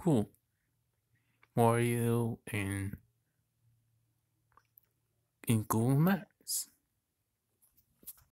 cool. Mario and in Google Maps.